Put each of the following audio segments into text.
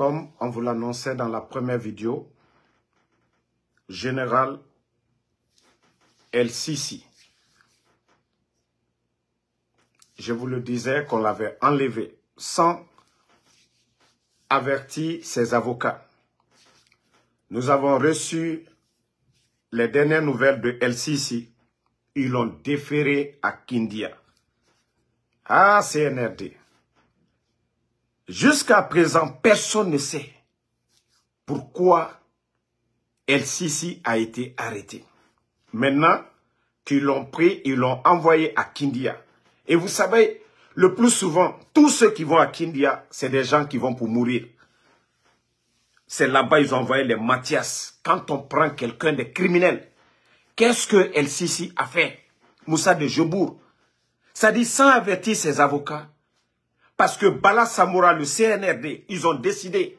Comme on vous l'annonçait dans la première vidéo, Général El Sisi. Je vous le disais qu'on l'avait enlevé sans avertir ses avocats. Nous avons reçu les dernières nouvelles de El Sisi. Ils l'ont déféré à Kindia. Ah, CNRD. Jusqu'à présent, personne ne sait pourquoi El Sisi a été arrêté. Maintenant qu'ils l'ont pris, ils l'ont envoyé à Kindia. Et vous savez, le plus souvent, tous ceux qui vont à Kindia, c'est des gens qui vont pour mourir. C'est là-bas ils ont envoyé les Mathias. Quand on prend quelqu'un de criminel, qu'est-ce que El Sisi a fait Moussa de Jobour. Ça dit, sans avertir ses avocats, parce que Bala Samoura, le CNRD, ils ont décidé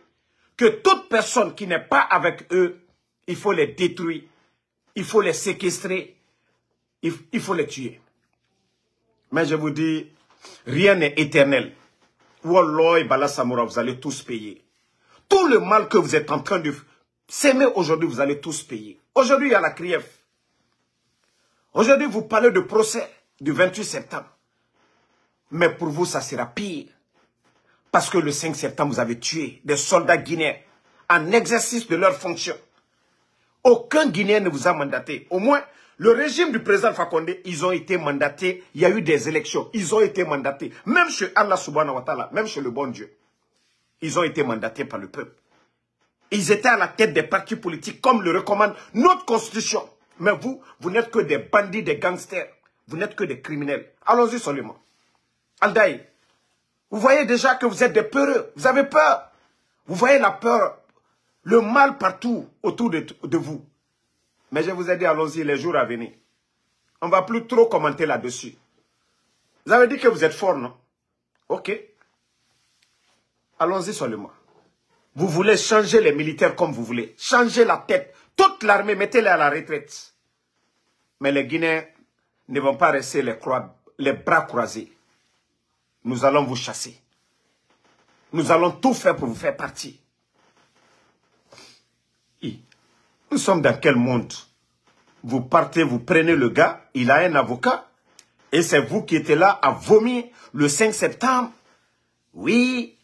que toute personne qui n'est pas avec eux, il faut les détruire, il faut les séquestrer, il, faut les tuer. Mais je vous dis, rien n'est éternel. Wallah Bala Samoura, vous allez tous payer. Tout le mal que vous êtes en train de s'aimer aujourd'hui, vous allez tous payer. Aujourd'hui, il y a la CRIEF. Aujourd'hui, vous parlez de procès du 28 septembre. Mais pour vous, ça sera pire. Parce que le 5 septembre, vous avez tué des soldats guinéens en exercice de leur fonction. Aucun Guinéen ne vous a mandaté. Au moins, le régime du président Fakonde, ils ont été mandatés. Il y a eu des élections. Ils ont été mandatés. Même chez Allah subhanahu wa ta'ala, même chez le bon Dieu. Ils ont été mandatés par le peuple. Ils étaient à la tête des partis politiques comme le recommande notre constitution. Mais vous, vous n'êtes que des bandits, des gangsters. Vous n'êtes que des criminels. Allons-y seulement. Aldaï, vous voyez déjà que vous êtes des peureux. Vous avez peur. Vous voyez la peur, le mal partout autour de, vous. Mais je vous ai dit, allons-y les jours à venir. On ne va plus trop commenter là-dessus. Vous avez dit que vous êtes fort, non Ok. Allons-y seulement. Vous voulez changer les militaires comme vous voulez. Changer la tête. Toute l'armée, mettez les à la retraite. Mais les Guinéens ne vont pas rester les bras croisés nous allons vous chasser. Nous allons tout faire pour vous faire partir. nous sommes dans quel monde Vous partez, vous prenez le gars, il a un avocat, et c'est vous qui étiez là à vomir le 5 septembre. Oui,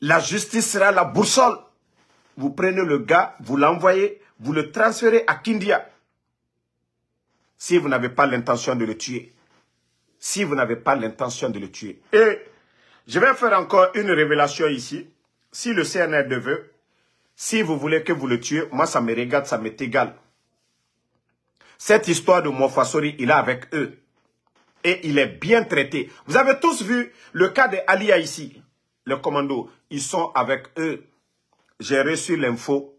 la justice sera la boussole. Vous prenez le gars, vous l'envoyez, vous le transférez à Kindia. Si vous n'avez pas l'intention de le tuer si vous n'avez pas l'intention de le tuer. Et je vais faire encore une révélation ici. Si le CNR le veut, si vous voulez que vous le tuez, moi ça me regarde, ça m'est égal. Cette histoire de Mofasori, il est avec eux. Et il est bien traité. Vous avez tous vu le cas de ali ici. Le commando, ils sont avec eux. J'ai reçu l'info.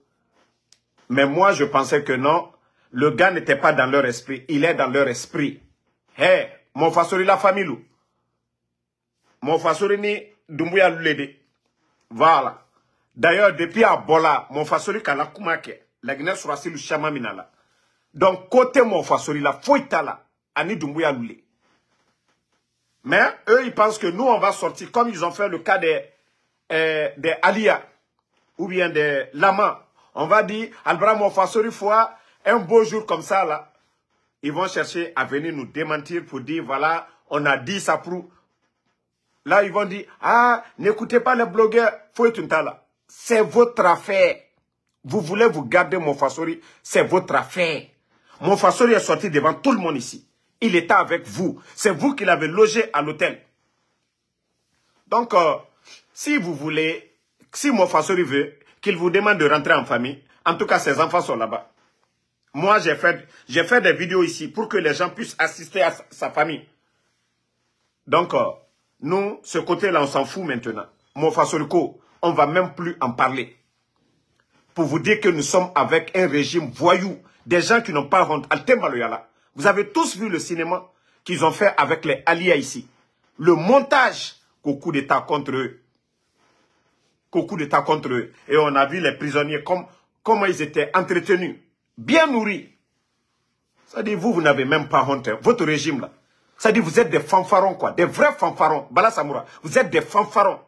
Mais moi, je pensais que non. Le gars n'était pas dans leur esprit. Il est dans leur esprit. Hé mon fasori la famille Mon fasori ni dumbuya lule voilà d'ailleurs depuis à bola mon fasori kala la la sera si donc côté mon fasori la fouita la ani lule mais eux ils pensent que nous on va sortir comme ils ont fait le cas des euh, alia ou bien des l'ama. on va dire albra mon fasori fois un beau jour comme ça là ils vont chercher à venir nous démentir pour dire, voilà, on a dit ça pour... Là, ils vont dire, ah, n'écoutez pas les blogueurs, faut être une là. C'est votre affaire. Vous voulez vous garder mon c'est votre affaire. Mon est sorti devant tout le monde ici. Il était avec vous. C'est vous qui l'avez logé à l'hôtel. Donc, euh, si vous voulez, si mon veut qu'il vous demande de rentrer en famille, en tout cas, ses enfants sont là-bas. Moi, j'ai fait, fait des vidéos ici pour que les gens puissent assister à sa famille. Donc, euh, nous, ce côté-là, on s'en fout maintenant. Mon Fasolko, on ne va même plus en parler. Pour vous dire que nous sommes avec un régime voyou, des gens qui n'ont pas honte. Vous avez tous vu le cinéma qu'ils ont fait avec les alliés ici. Le montage qu'au coup d'État contre eux. coup d'État contre eux. Et on a vu les prisonniers, comme, comment ils étaient entretenus bien nourris. Ça dit, vous, vous n'avez même pas honte. Hein. Votre régime, là. Ça dit, vous êtes des fanfarons, quoi. Des vrais fanfarons. Bala Samoura, vous êtes des fanfarons.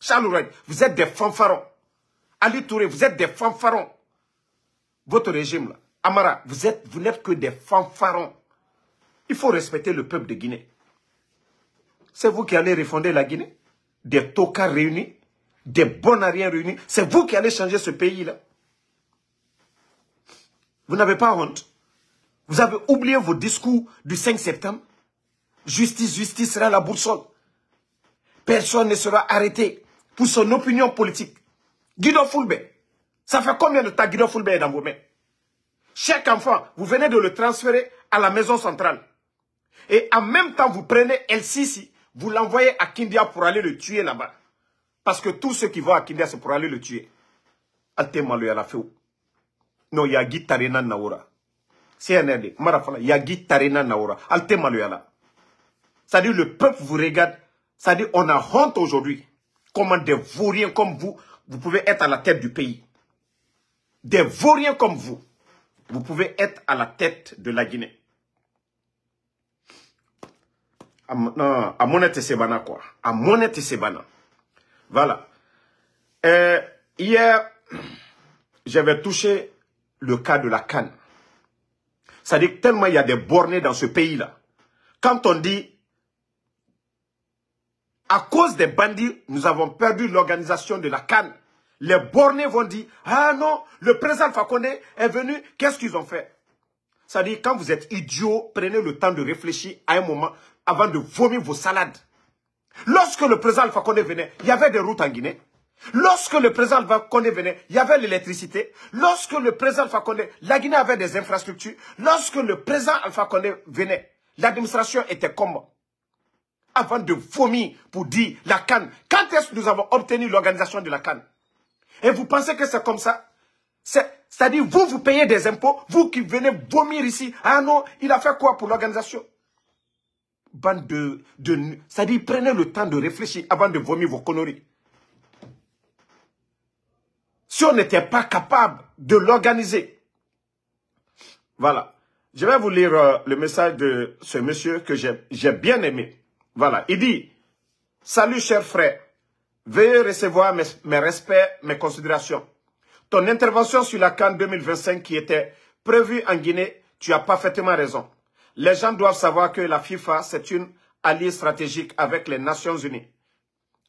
Charles Red, vous êtes des fanfarons. Ali Touré, vous êtes des fanfarons. Votre régime, là. Amara, vous êtes, vous n'êtes que des fanfarons. Il faut respecter le peuple de Guinée. C'est vous qui allez refonder la Guinée. Des tocards réunis, des bons réunis. C'est vous qui allez changer ce pays-là. Vous n'avez pas honte. Vous avez oublié vos discours du 5 septembre. Justice, justice sera la boussole. Personne ne sera arrêté pour son opinion politique. Guido Fulbe, ça fait combien de temps Guido Fulbe est dans vos mains Chaque enfant, vous venez de le transférer à la maison centrale. Et en même temps, vous prenez El Sisi, vous l'envoyez à Kindia pour aller le tuer là-bas. Parce que tous ceux qui vont à Kindia, c'est pour aller le tuer. y à la non ya un na nawura marafala ya gitare na nawura alte maloyala ça dit le peuple vous regarde ça dit on a honte aujourd'hui comment des vauriens comme vous vous pouvez être à la tête du pays des vauriens comme vous vous pouvez être à la tête de la Guinée non à mon sebana quoi à mon bana voilà euh, hier j'avais touché le cas de la canne. Ça dit tellement il y a des bornés dans ce pays-là. Quand on dit à cause des bandits, nous avons perdu l'organisation de la canne. Les bornés vont dire, ah non, le président Fakonde est venu, qu'est-ce qu'ils ont fait Ça dit, quand vous êtes idiot, prenez le temps de réfléchir à un moment avant de vomir vos salades. Lorsque le président Fakonde venait, il y avait des routes en Guinée. Lorsque le président Alpha Condé venait, il y avait l'électricité. Lorsque le président Alpha Condé, la Guinée avait des infrastructures. Lorsque le président Alpha Condé venait, l'administration était comme avant de vomir pour dire la canne Quand est-ce que nous avons obtenu l'organisation de la canne Et vous pensez que c'est comme ça C'est-à-dire, vous, vous payez des impôts, vous qui venez vomir ici. Ah non, il a fait quoi pour l'organisation Bande de... de C'est-à-dire, prenez le temps de réfléchir avant de vomir vos conneries si on n'était pas capable de l'organiser. Voilà. Je vais vous lire euh, le message de ce monsieur que j'ai bien aimé. Voilà. Il dit, Salut cher frère, veuillez recevoir mes, mes respects, mes considérations. Ton intervention sur la Cannes 2025 qui était prévue en Guinée, tu as parfaitement raison. Les gens doivent savoir que la FIFA, c'est une alliée stratégique avec les Nations Unies.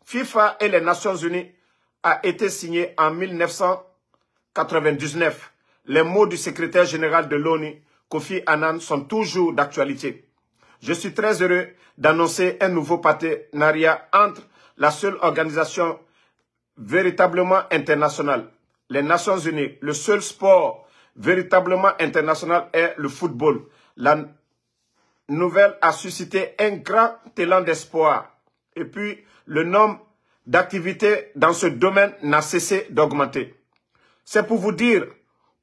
FIFA et les Nations Unies a été signé en 1999. Les mots du secrétaire général de l'ONU, Kofi Annan, sont toujours d'actualité. Je suis très heureux d'annoncer un nouveau partenariat entre la seule organisation véritablement internationale, les Nations Unies. Le seul sport véritablement international est le football. La nouvelle a suscité un grand élan d'espoir. Et puis, le nom d'activité dans ce domaine n'a cessé d'augmenter. C'est pour vous dire,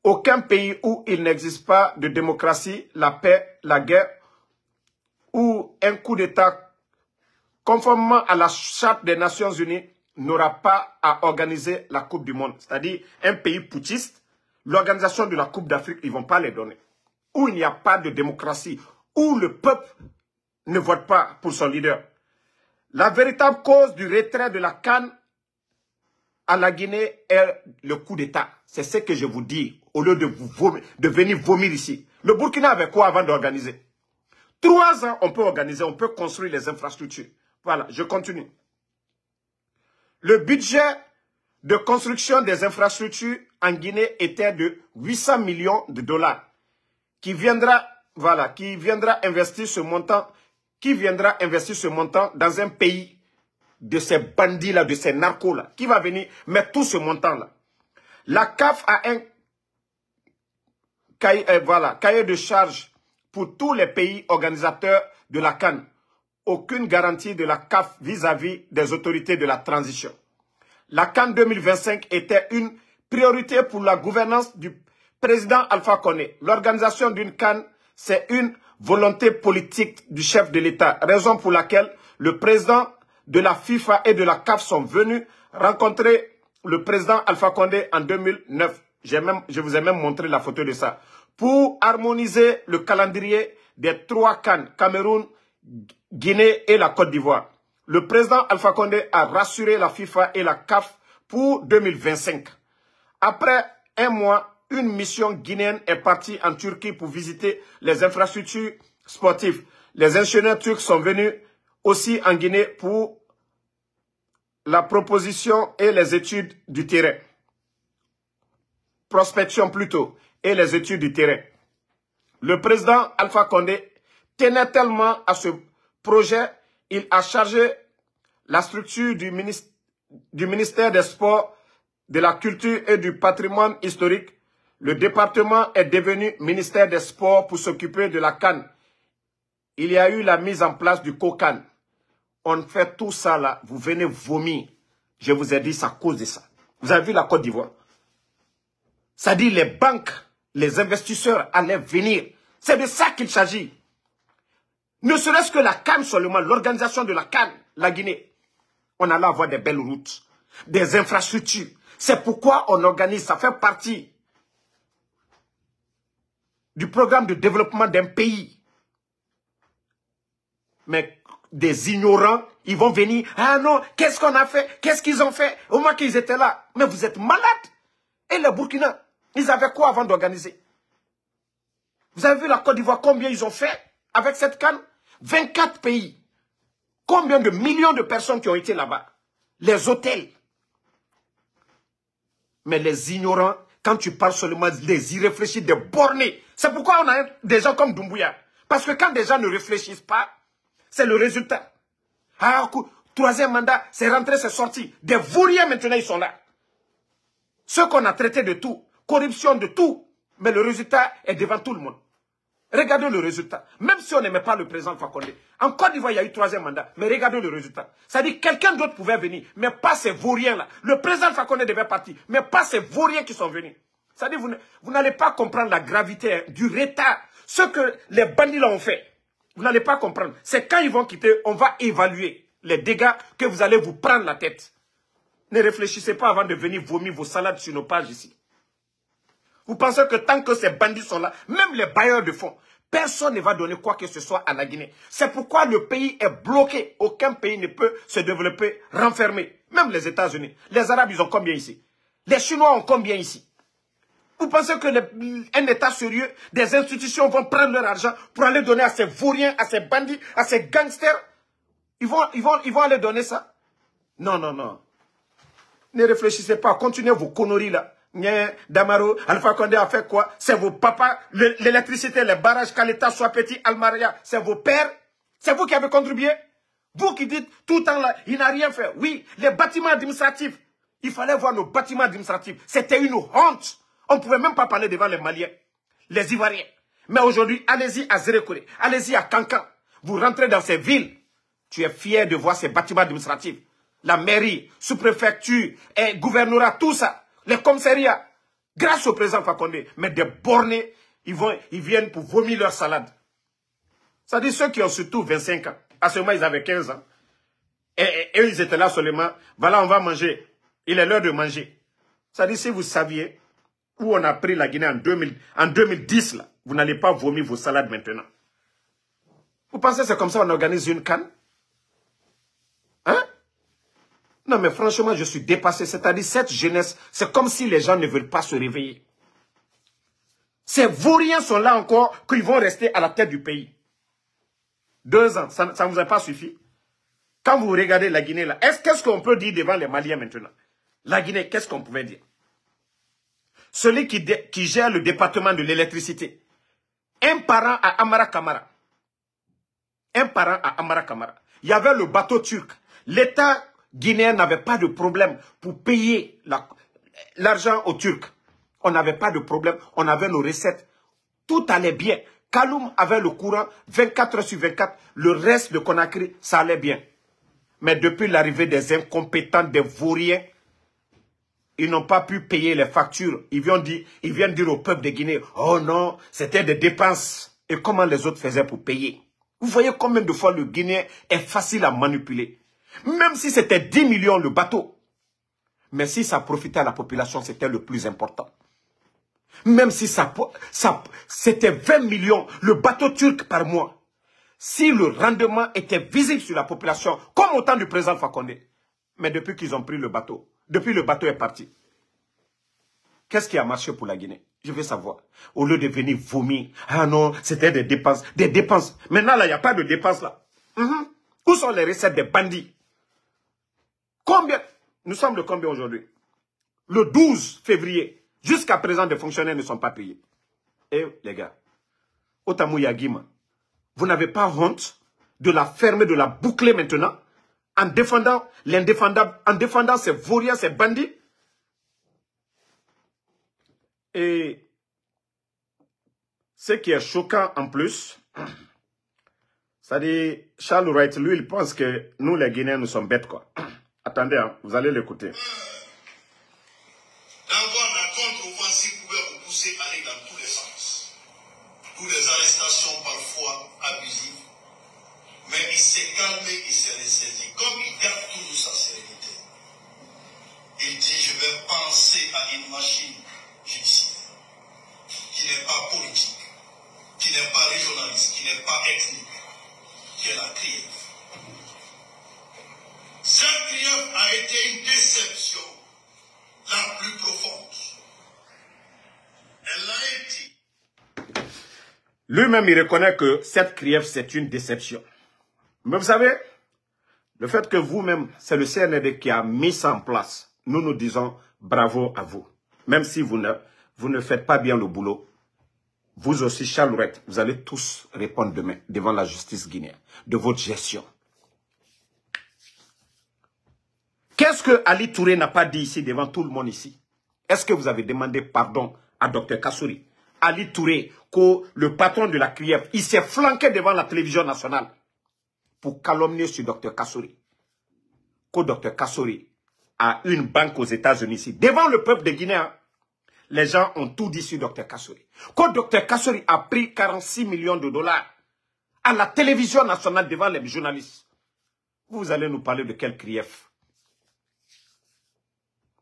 aucun pays où il n'existe pas de démocratie, la paix, la guerre ou un coup d'État, conformément à la Charte des Nations Unies, n'aura pas à organiser la Coupe du Monde. C'est-à-dire un pays putiste, l'organisation de la Coupe d'Afrique, ils ne vont pas les donner. Où il n'y a pas de démocratie, où le peuple ne vote pas pour son leader. La véritable cause du retrait de la canne à la Guinée est le coup d'État. C'est ce que je vous dis au lieu de, venir vomir ici. Le Burkina avait quoi avant d'organiser Trois ans, on peut organiser, on peut construire les infrastructures. Voilà, je continue. Le budget de construction des infrastructures en Guinée était de 800 millions de dollars, qui viendra, voilà, qui viendra investir ce montant qui viendra investir ce montant dans un pays de ces bandits-là, de ces narcos-là Qui va venir mettre tout ce montant-là La CAF a un cahier, euh, voilà, cahier de charge pour tous les pays organisateurs de la Cannes. Aucune garantie de la CAF vis-à-vis des autorités de la transition. La Cannes 2025 était une priorité pour la gouvernance du président Alpha Condé. L'organisation d'une Cannes, c'est une volonté politique du chef de l'État, raison pour laquelle le président de la FIFA et de la CAF sont venus rencontrer le président Alpha Condé en 2009. Même, je vous ai même montré la photo de ça. Pour harmoniser le calendrier des trois Cannes, Cameroun, Guinée et la Côte d'Ivoire. Le président Alpha Condé a rassuré la FIFA et la CAF pour 2025. Après un mois, une mission guinéenne est partie en Turquie pour visiter les infrastructures sportives. Les ingénieurs turcs sont venus aussi en Guinée pour la proposition et les études du terrain. Prospection plutôt, et les études du terrain. Le président Alpha Condé tenait tellement à ce projet, il a chargé la structure du, ministère des Sports, de la Culture et du Patrimoine historique le département est devenu ministère des Sports pour s'occuper de la Cannes. Il y a eu la mise en place du COCAN. On fait tout ça là, vous venez vomir. Je vous ai dit, c'est à cause de ça. Vous avez vu la Côte d'Ivoire Ça dit les banques, les investisseurs allaient venir. C'est de ça qu'il s'agit. Ne serait-ce que la Cannes seulement, l'organisation de la Cannes, la Guinée. On allait avoir des belles routes, des infrastructures. C'est pourquoi on organise, ça fait partie du programme de développement d'un pays. Mais des ignorants, ils vont venir, ah non, qu'est-ce qu'on a fait, qu'est-ce qu'ils ont fait, au moins qu'ils étaient là. Mais vous êtes malades. Et le Burkina, ils avaient quoi avant d'organiser Vous avez vu la Côte d'Ivoire, combien ils ont fait avec cette canne 24 pays. Combien de millions de personnes qui ont été là-bas Les hôtels. Mais les ignorants, quand tu parles seulement des irréfléchis, des bornés, c'est pourquoi on a des gens comme Doumbouya. Parce que quand des gens ne réfléchissent pas, c'est le résultat. Ah, troisième mandat, c'est rentré, c'est sorti. Des vauriens, maintenant, ils sont là. Ceux qu'on a traité de tout, corruption de tout, mais le résultat est devant tout le monde. Regardez le résultat. Même si on n'aimait pas le président Fakonde. En Côte d'Ivoire, il y a eu troisième mandat. Mais regardez le résultat. Ça dit quelqu'un d'autre pouvait venir, mais pas ces vauriens-là. Le président Fakonde devait partir, mais pas ces vauriens qui sont venus. Ça dit vous n'allez pas comprendre la gravité hein, du retard. Ce que les bandits là ont fait, vous n'allez pas comprendre. C'est quand ils vont quitter, on va évaluer les dégâts que vous allez vous prendre la tête. Ne réfléchissez pas avant de venir vomir vos salades sur nos pages ici. Vous pensez que tant que ces bandits sont là, même les bailleurs de fonds, personne ne va donner quoi que ce soit à la Guinée. C'est pourquoi le pays est bloqué. Aucun pays ne peut se développer renfermer, Même les États-Unis. Les Arabes, ils ont combien ici Les Chinois ont combien ici Vous pensez que un État sérieux, des institutions vont prendre leur argent pour aller donner à ces vauriens, à ces bandits, à ces gangsters ils vont, ils vont aller donner ça Non, non, non. Ne réfléchissez pas. Continuez vos conneries là. Damaro, Alpha Condé a fait quoi C'est vos papas, l'électricité, les barrages, Quand l'État soit petit, Almaria, c'est vos pères. C'est vous qui avez contribué. Vous qui dites tout le temps là, il n'a rien fait. Oui, les bâtiments administratifs, il fallait voir nos bâtiments administratifs. C'était une honte. On ne pouvait même pas parler devant les Maliens, les Ivoiriens. Mais aujourd'hui, allez-y à Zérekore, allez-y à Kankan Vous rentrez dans ces villes, tu es fier de voir ces bâtiments administratifs. La mairie, sous-préfecture, Gouvernera tout ça les commissariats, grâce au président Fakonde, mais des bornés, ils, ils viennent pour vomir leur salade. Ça dit ceux qui ont surtout 25 ans. À ce moment, ils avaient 15 ans. Et, eux, ils étaient là seulement. Voilà, on va manger. Il est l'heure de manger. Ça dit, si vous saviez où on a pris la Guinée en, 2010, là, vous n'allez pas vomir vos salades maintenant. Vous pensez que c'est comme ça qu'on organise une canne Hein non, mais franchement, je suis dépassé. C'est-à-dire, cette jeunesse, c'est comme si les gens ne veulent pas se réveiller. Ces vauriens sont là encore qu'ils vont rester à la tête du pays. Deux ans, ça ne vous a pas suffi Quand vous regardez la Guinée, là, est-ce qu'est-ce qu'on peut dire devant les Maliens maintenant La Guinée, qu'est-ce qu'on pouvait dire Celui qui, qui gère le département de l'électricité, un parent à Amara Kamara, un parent à Amara Kamara, il y avait le bateau turc. L'État Guinéens n'avaient pas de problème pour payer l'argent aux Turcs. On n'avait pas de problème, on avait nos recettes. Tout allait bien. Kaloum avait le courant 24 heures sur 24. Le reste de Conakry, ça allait bien. Mais depuis l'arrivée des incompétents, des vauriens, ils n'ont pas pu payer les factures. Ils viennent dire, ils viennent dire au peuple de Guinée, oh non, c'était des dépenses. Et comment les autres faisaient pour payer Vous voyez combien de fois le Guinéen est facile à manipuler. Même si c'était 10 millions le bateau. Mais si ça profitait à la population, c'était le plus important. Même si ça, c'était 20 millions le bateau turc par mois. Si le rendement était visible sur la population, comme au temps du président Fakonde. Mais depuis qu'ils ont pris le bateau, depuis le bateau est parti, qu'est-ce qui a marché pour la Guinée je veux savoir. Au lieu de venir vomir. Ah non, c'était des dépenses. Des dépenses. Maintenant, là, il n'y a pas de dépenses, là. Mhm. Où sont les recettes des bandits Combien Nous sommes de combien aujourd'hui Le 12 février. Jusqu'à présent, des fonctionnaires ne sont pas payés. Et eh, les gars, Otamou Yagima, vous n'avez pas honte de la fermer, de la boucler maintenant en défendant l'indéfendable, en défendant ces vauriens, ces bandits Et ce qui est choquant en plus, cest à Charles Wright, lui, il pense que nous, les Guinéens, nous sommes bêtes, quoi. Attendez, hein, vous allez l'écouter. D'avoir la contre-offensive pouvait vous pousser à aller dans tous les sens. Toutes les arrestations parfois abusives. Mais il s'est calmé, il s'est ressaisi. Comme il garde toujours sa sérénité, il dit Je vais penser à une machine judiciaire qui n'est pas politique, qui n'est pas régionaliste, qui n'est pas ethnique, qui est la criée. Cette triomphe a été une déception la plus profonde. Elle l'a été. Lui-même, il reconnaît que cette criève c'est une déception. Mais vous savez, le fait que vous-même, c'est le CNRD qui a mis ça en place, nous nous disons bravo à vous. Même si vous ne, faites pas bien le boulot, vous aussi, Charlotte, vous allez tous répondre demain devant la justice guinéenne de votre gestion. Qu'est-ce que Ali Touré n'a pas dit ici devant tout le monde ici Est-ce que vous avez demandé pardon à Dr Kassouri Ali Touré, que le patron de la CRIEF, il s'est flanqué devant la télévision nationale pour calomnier sur Dr Kassouri. Que Dr Kassouri a une banque aux États-Unis Devant le peuple de Guinée, hein, les gens ont tout dit sur Dr Kassouri. Que Dr Kassouri a pris 46 millions de dollars à la télévision nationale devant les journalistes. Vous allez nous parler de quel CRIEF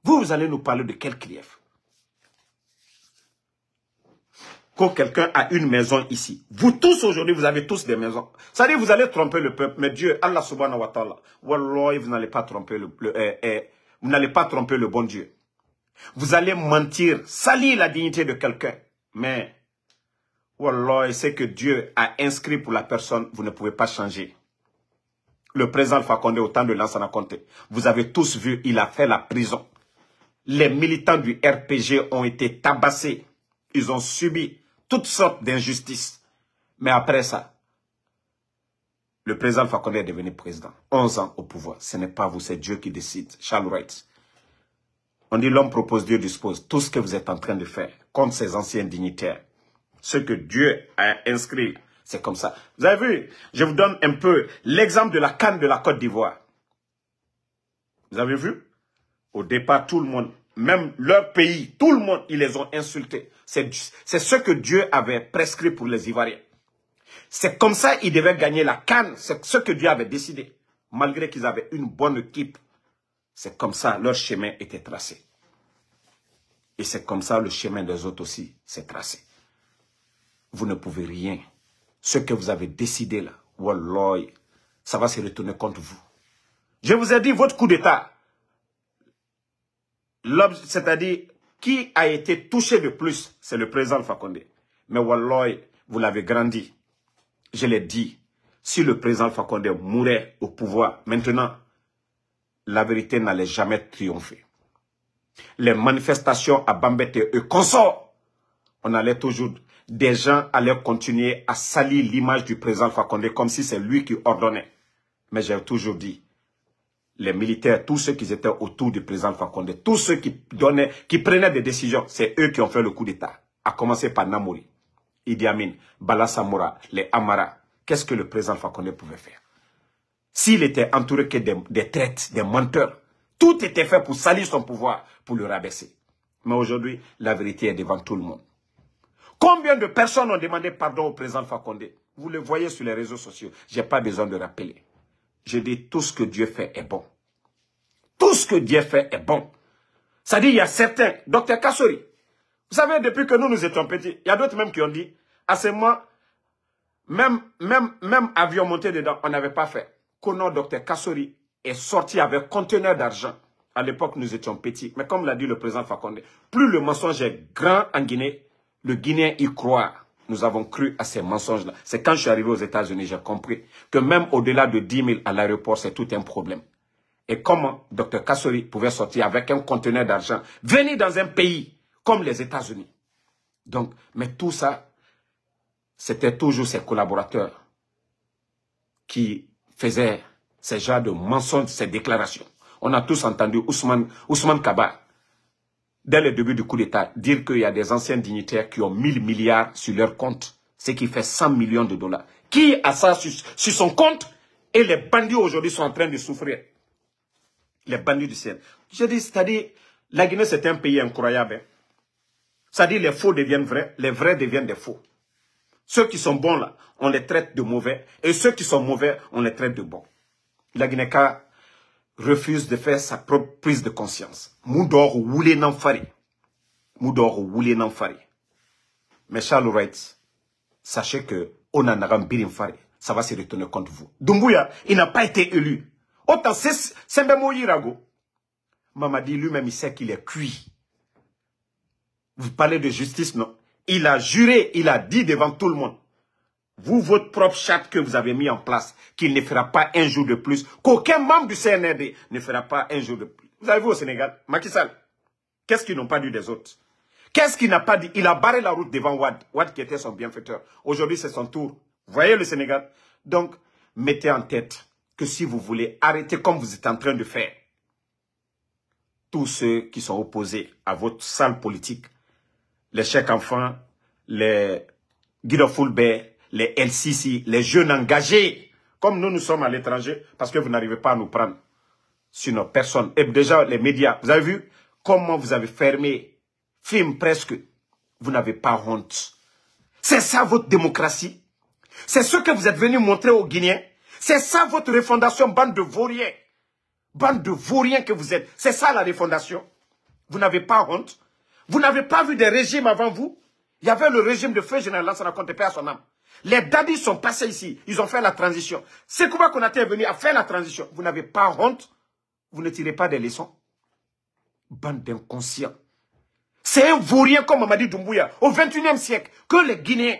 vous, allez nous parler de quel grief Quand quelqu'un a une maison ici, vous tous aujourd'hui, vous avez tous des maisons. Ça veut dire vous allez tromper le peuple, mais Dieu, Allah subhanahu wa ta'ala, Wallah, vous n'allez pas tromper le, eh, eh, pas tromper le bon Dieu. Vous allez mentir, salir la dignité de quelqu'un. Mais, Wallah, c'est que Dieu a inscrit pour la personne, vous ne pouvez pas changer le président Fakonde au autant de Lansana compter. Vous avez tous vu, il a fait la prison les militants du RPG ont été tabassés. Ils ont subi toutes sortes d'injustices. Mais après ça, le président Fakonde est devenu président. 11 ans au pouvoir. Ce n'est pas vous, c'est Dieu qui décide. Charles Wright. On dit l'homme propose, Dieu dispose. Tout ce que vous êtes en train de faire contre ces anciens dignitaires, ce que Dieu a inscrit, c'est comme ça. Vous avez vu, je vous donne un peu l'exemple de la canne de la Côte d'Ivoire. Vous avez vu au départ, tout le monde, même leur pays, tout le monde, ils les ont insultés. C'est ce que Dieu avait prescrit pour les Ivoiriens. C'est comme ça qu'ils devaient gagner la canne. C'est ce que Dieu avait décidé. Malgré qu'ils avaient une bonne équipe, c'est comme ça leur chemin était tracé. Et c'est comme ça le chemin des autres aussi s'est tracé. Vous ne pouvez rien. Ce que vous avez décidé là, Wallah, ça va se retourner contre vous. Je vous ai dit, votre coup d'État, c'est-à-dire qui a été touché de plus, c'est le président Fakonde. Mais Walloy, vous l'avez grandi. Je l'ai dit, si le président Fakonde mourait au pouvoir maintenant, la vérité n'allait jamais triompher. Les manifestations à Bambete et consorts, on allait toujours, des gens allaient continuer à salir l'image du président Fakonde comme si c'est lui qui ordonnait. Mais j'ai toujours dit, les militaires, tous ceux qui étaient autour du président Fakonde, tous ceux qui donnaient, qui prenaient des décisions, c'est eux qui ont fait le coup d'État. A commencer par Namori, Idi Amin, Bala Samoura, les Amara. Qu'est-ce que le président Fakonde pouvait faire S'il était entouré que des, traîtres, des menteurs, tout était fait pour salir son pouvoir, pour le rabaisser. Mais aujourd'hui, la vérité est devant tout le monde. Combien de personnes ont demandé pardon au président Fakonde Vous le voyez sur les réseaux sociaux. Je n'ai pas besoin de rappeler. Je dis tout ce que Dieu fait est bon. Tout ce que Dieu fait est bon. Ça dit, il y a certains, docteur Kassori, vous savez, depuis que nous, nous étions petits, il y a d'autres même qui ont dit, à ah, ce moment, même, même, même avion monté dedans, on n'avait pas fait. Conor docteur Kassori est sorti avec conteneur d'argent. À l'époque, nous étions petits. Mais comme l'a dit le président Fakonde, plus le mensonge est grand en Guinée, le Guinéen y croit nous avons cru à ces mensonges-là. C'est quand je suis arrivé aux États-Unis, j'ai compris que même au-delà de 10 000 à l'aéroport, c'est tout un problème. Et comment Dr Kassori pouvait sortir avec un conteneur d'argent, venir dans un pays comme les États-Unis. Donc, mais tout ça, c'était toujours ses collaborateurs qui faisaient ces genres de mensonges, ces déclarations. On a tous entendu Ousmane, Ousmane Kaba, dès le début du coup d'État, dire qu'il y a des anciens dignitaires qui ont 1000 milliards sur leur compte, ce qui fait 100 millions de dollars. Qui a ça sur, son compte Et les bandits aujourd'hui sont en train de souffrir. Les bandits du ciel. Je dis, c'est-à-dire, la Guinée, c'est un pays incroyable. Hein. C'est-à-dire, les faux deviennent vrais, les vrais deviennent des faux. Ceux qui sont bons là, on les traite de mauvais. Et ceux qui sont mauvais, on les traite de bons. La Guinée, refuse de faire sa propre prise de conscience Moudor ou n'en Moudor fari fare. Mais Charles Mais sachez que on a ça va se retourner contre vous Dumbuya, il n'a pas été élu autant c'est Mbemo Yirago dit lui-même il sait qu'il est cuit vous parlez de justice non il a juré il a dit devant tout le monde vous, votre propre charte que vous avez mis en place, qu'il ne fera pas un jour de plus, qu'aucun membre du CNRD ne fera pas un jour de plus. Vous avez vu au Sénégal, Macky Sall, qu'est-ce qu'ils n'ont pas dit des autres Qu'est-ce qu'il n'a pas dit Il a barré la route devant Wad, Wad qui était son bienfaiteur. Aujourd'hui, c'est son tour. voyez le Sénégal Donc, mettez en tête que si vous voulez arrêter comme vous êtes en train de faire, tous ceux qui sont opposés à votre sale politique, les chèques enfants, les Guido Foulbert les LCC, les jeunes engagés, comme nous, nous sommes à l'étranger, parce que vous n'arrivez pas à nous prendre sur nos personnes. Et déjà, les médias, vous avez vu comment vous avez fermé, film presque, vous n'avez pas honte. C'est ça votre démocratie. C'est ce que vous êtes venu montrer aux Guinéens. C'est ça votre refondation, bande de vauriens. Bande de vauriens que vous êtes. C'est ça la refondation. Vous n'avez pas honte. Vous n'avez pas vu des régimes avant vous. Il y avait le régime de feu général, ça raconte pas à son âme. Les dadis sont passés ici. Ils ont fait la transition. C'est qu'on a été venu à faire la transition. Vous n'avez pas honte. Vous ne tirez pas des leçons. Bande d'inconscients. C'est un vaurien comme Mamadi Doumbouya au 21e siècle que les Guinéens,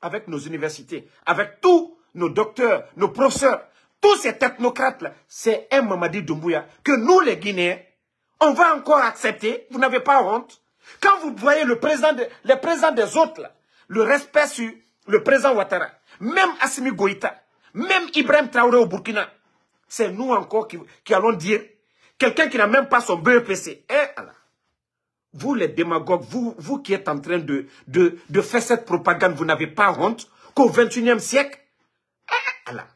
avec nos universités, avec tous nos docteurs, nos professeurs, tous ces technocrates-là, c'est un Mamadi Doumbouya que nous les Guinéens, on va encore accepter. Vous n'avez pas honte. Quand vous voyez le président des autres, le respect sur le président Ouattara, même Assimi Goïta, même Ibrahim Traoré au Burkina, c'est nous encore qui, allons dire quelqu'un qui n'a même pas son BEPC. Eh, vous les démagogues, vous, qui êtes en train de, faire cette propagande, vous n'avez pas honte qu'au 21e siècle, eh, Allah,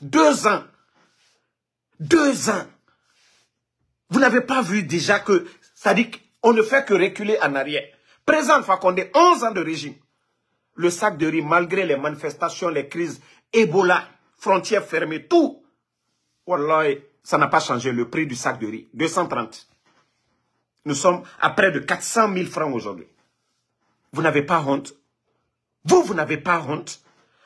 deux ans, deux ans, vous n'avez pas vu déjà que, ça dit qu'on ne fait que reculer en arrière. Présent Fakonde, 11 ans de régime le sac de riz, malgré les manifestations, les crises, Ebola, frontières fermées, tout. ça n'a pas changé le prix du sac de riz. 230. Nous sommes à près de 400 000 francs aujourd'hui. Vous n'avez pas honte Vous, vous n'avez pas honte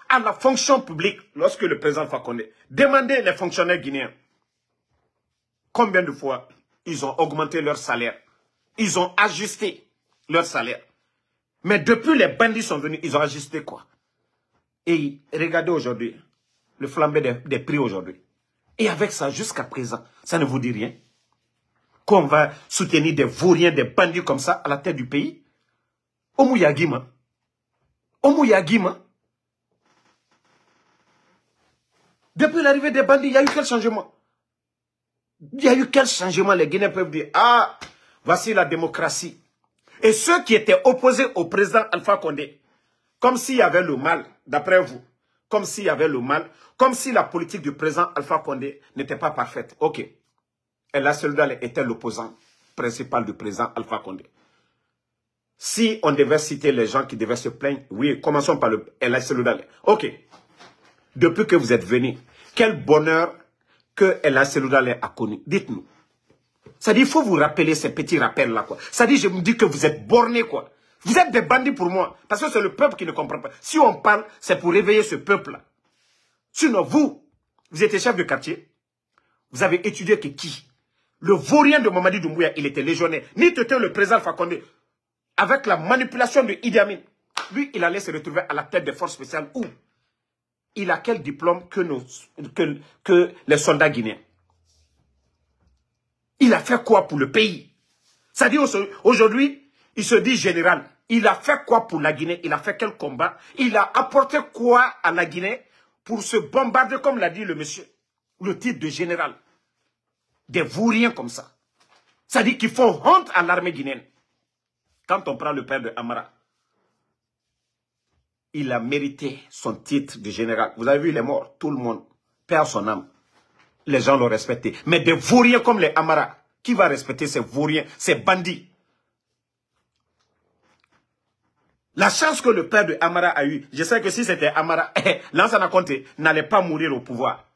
À la fonction publique, lorsque le président Fakonde, demandez les fonctionnaires guinéens combien de fois ils ont augmenté leur salaire. Ils ont ajusté leur salaire. Mais depuis, les bandits sont venus, ils ont ajusté quoi. Et regardez aujourd'hui, le flambé des, prix aujourd'hui. Et avec ça, jusqu'à présent, ça ne vous dit rien Qu'on va soutenir des vauriens, des bandits comme ça à la tête du pays Omuyagima. Yagima. Depuis l'arrivée des bandits, il y a eu quel changement Il y a eu quel changement Les Guinéens peuvent dire, ah, voici la démocratie. Et ceux qui étaient opposés au président Alpha Condé, comme s'il y avait le mal, d'après vous, comme s'il y avait le mal, comme si la politique du président Alpha Condé n'était pas parfaite. Ok. Et la était l'opposant principal du président Alpha Condé. Si on devait citer les gens qui devaient se plaindre, oui, commençons par le El Seloudale. Ok. Depuis que vous êtes venu, quel bonheur que El Seloudal a connu. Dites-nous. Ça dit, il faut vous rappeler ces petits rappels-là, Ça dit, je me dis que vous êtes bornés, quoi. Vous êtes des bandits pour moi. Parce que c'est le peuple qui ne comprend pas. Si on parle, c'est pour réveiller ce peuple-là. Sinon, vous, vous étiez chef de quartier. Vous avez étudié que qui Le vaurien de Mamadi Doumbouya, il était légionnaire. Ni le président Fakonde. Avec la manipulation de Idi Amin. Lui, il allait se retrouver à la tête des forces spéciales. Où Il a quel diplôme que, que les soldats guinéens il a fait quoi pour le pays Ça dit aujourd'hui, il se dit général. Il a fait quoi pour la Guinée Il a fait quel combat Il a apporté quoi à la Guinée pour se bombarder, comme l'a dit le monsieur, le titre de général Des vouriens comme ça. Ça dit qu'ils font honte à l'armée guinéenne. Quand on prend le père de Amara, il a mérité son titre de général. Vous avez vu, il est mort, tout le monde perd son âme les gens l'ont respecté. Mais des vauriens comme les Amara, qui va respecter ces vauriens, ces bandits La chance que le père de Amara a eu, je sais que si c'était Amara, Lansana compté, n'allait pas mourir au pouvoir.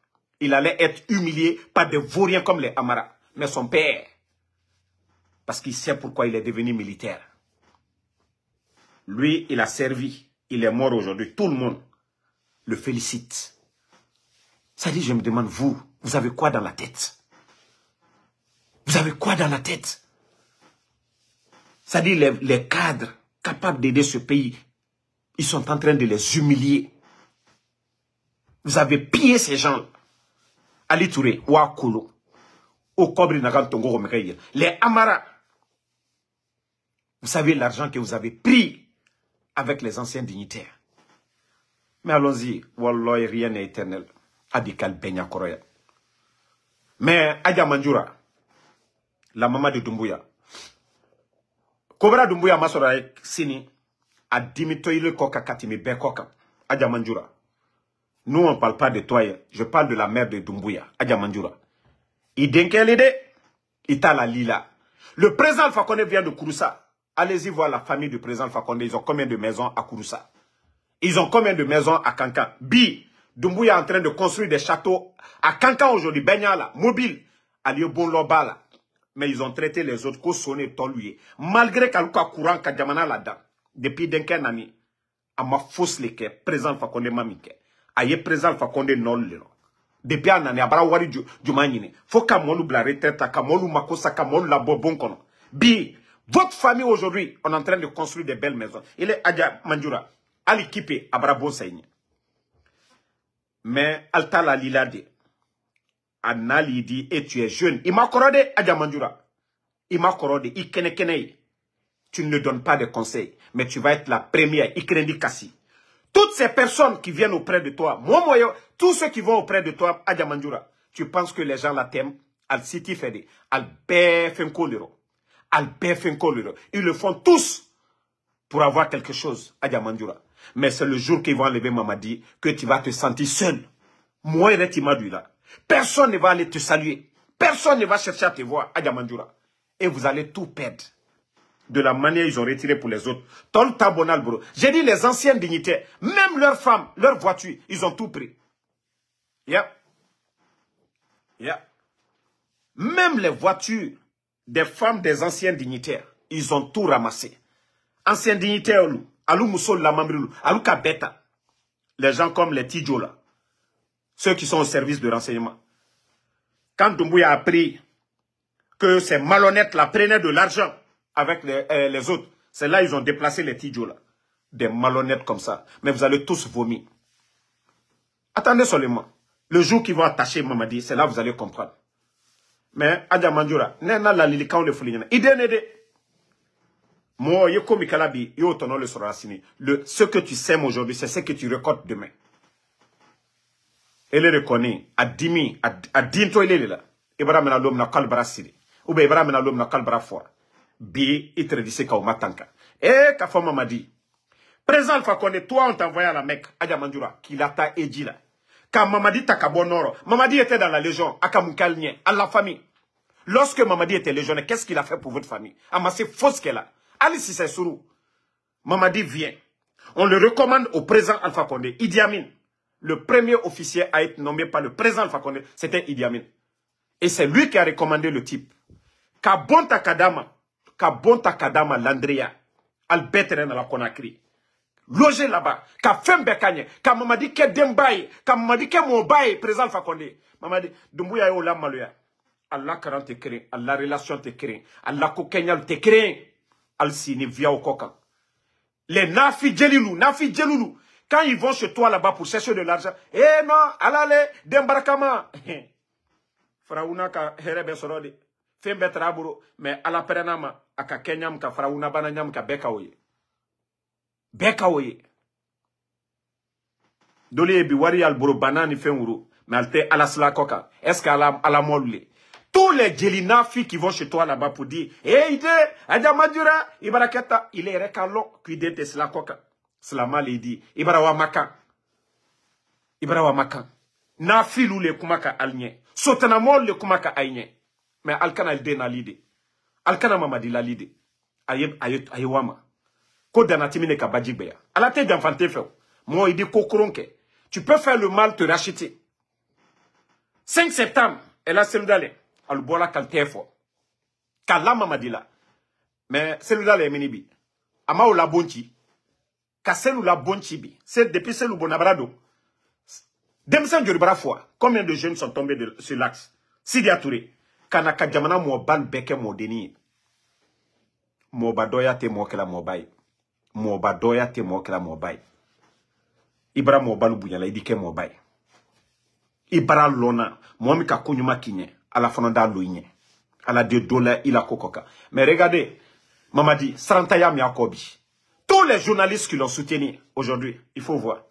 Il allait être humilié par des vauriens comme les Amara. Mais son père, parce qu'il sait pourquoi il est devenu militaire. Lui, il a servi. Il est mort aujourd'hui. Tout le monde le félicite. Ça dit, je me demande, vous, vous avez quoi dans la tête Vous avez quoi dans la tête C'est-à-dire les, cadres capables d'aider ce pays, ils sont en train de les humilier. Vous avez pillé ces gens. Ali Touré, Wakolo, Okobri Nagantongo les Amara. Vous savez l'argent que vous avez pris avec les anciens dignitaires. Mais allons-y, Wallahi, rien n'est éternel. Abikal Benyakoroya. Mais Adja Manjura, la maman de Dumbuya, Kobra Dumbuya masora sini, a le koka katimi bien Adja Manjura. Nous, on ne parle pas de toi. Hein. Je parle de la mère de Dumbuya, Adja Manjura. à la Lila. Le président Fakonde vient de Kouroussa. Allez-y voir la famille du président Fakonde. Ils ont combien de maisons à Kouroussa Ils ont combien de maisons à Kankan Bi, Dumbuya est en train de construire des châteaux à Kankan aujourd'hui, Benyala, Mobile, à Liobonloba là. Mais ils ont traité les autres Kosoné, Toluye. Malgré Kaluka courant Kadjamana là-dedans, depuis Denken Nani, à ma fausse leke, présent Fakonde Mamike, à présent Fakonde Nol Depuis un depuis à Barawari Djumanine, faut qu'à Molou retraite, à Molou Makosa, à Bi, votre famille aujourd'hui, on est en train de construire des belles maisons. Il est Adja Mandjura, à l'équipe, à Brabon Seigne. Mais Alta la lilade. Anna dit, et tu es jeune. Il m'a Tu ne donnes pas de conseils. Mais tu vas être la première. Il Toutes ces personnes qui viennent auprès de toi, moi, tous ceux qui vont auprès de toi, à tu penses que les gens la t'aiment Al City Fede, Al Fenkolero, Al Fenkolero. Ils le font tous pour avoir quelque chose à Diamandura. Mais c'est le jour qu'ils vont enlever Mamadi que tu vas te sentir seul. Moi, là. Personne ne va aller te saluer. Personne ne va chercher à te voir à diamandura Et vous allez tout perdre. De la manière ils ont retiré pour les autres. Ton Tabonal, bro. J'ai dit les anciens dignitaires, même leurs femmes, leurs voitures, ils ont tout pris. Même les voitures des femmes des anciens dignitaires, ils ont tout ramassé. Anciens dignitaires, nous. Alou Alou Kabeta, les gens comme les tijola, ceux qui sont au service de renseignement. Quand Dumbuya a appris que ces malhonnêtes là prenaient de l'argent avec les, euh, autres, c'est là ils ont déplacé les tijola, Des malhonnêtes comme ça. Mais vous allez tous vomir. Attendez seulement. Le jour qu'ils vont attacher Mamadi, c'est là que vous allez comprendre. Mais Adja y Nena la le moi, yoko mikalabi, yo tono le sorasini. Le, ce que tu sèmes aujourd'hui, c'est ce que tu récoltes demain. Elle le reconnaît. Adimi, adinto il est là. Ibrahim na lom na kalbara siri. Ou bien Ibrahim na lom na kalbara fort. Bi, il te redisse ka matanka. Et eh, ka Madi? m'a dit. Présent Fakone, toi on t'envoie à la Mecque, Adja qu'il qui l'a ta là. Quand Mamadi Takabonoro, Mamadi était dans la légion, à Kamoukalnien, à la famille. Lorsque Mamadi était légionnaire, qu'est-ce qu'il a fait pour votre famille Amassé fausse qu'elle a. Alice Sessourou, Maman dit, viens. On le recommande au président Alpha Condé, Idi Amin. Le premier officier à être nommé par le président Alpha Condé, c'était Idi Amin. Et c'est lui qui a recommandé le type. Kabonta Kadama, Kabonta Kadama Landria, Albert la Conakry. Logé là-bas, ka Fembe Kanye, ka Mamadi Ke Dembaye, ka Mamadi Ke Mobaye, président Alpha Condé. Mamadi, Dumbuya Yola Maluya. Allah 40 te Allah relation te Allah Kokenyal te Alsini via Okoka. Les Nafi Djelilou, Nafi Djeloulou, quand ils vont chez toi là-bas pour chercher de l'argent, eh non, allez, d'embarquement. Fraouna ka herebe sorode. Fembe traburo, mais ala perenama, aka kenyam ka fraouna bananyam ka beka oye. Beka oye. Dole ebi wari al boro banani fenwuro, mais alte alasla koka. Est-ce qu'ala ala molule? Tous les filles qui vont chez toi là-bas pour dire « Hey, ide, Adjamadura, Ibaraketa, il est la coca, cela coca, Cela dit « Ibrawa maka. » Ibrawa maka. Nafi lou le kumaka alnye. sotanamol le kumaka aïnye. Mais alkana lide na l'idée, Alkana mamadi la lide. Ayeb, ayeb, ayewama. Ko danatimine ka badjigbeya. Alate d'enfante feo. Moi, il dit kokronke. Tu peux faire le mal, te racheter. 5 septembre, elle a semblé alubola kaltefo. Kalama madila. Mais là, la selula la ama mini bi bonchi, la ka bi depuis selu bonabrado Dem denmisɛn joli combien de jeunes sont tombés de, sur l'axe sidiya ture ka jamana mo ni bɛɛ te mɔdennin mo mɔba te tɛ mɔ kɛla mo ye mɔba dɔya tɛ mɔ kɛla mɔba ye i à la fondation de à À de la deux la il mais regardez mamadi dit, Yakobi. tous les journalistes qui l'ont soutenu aujourd'hui il faut voir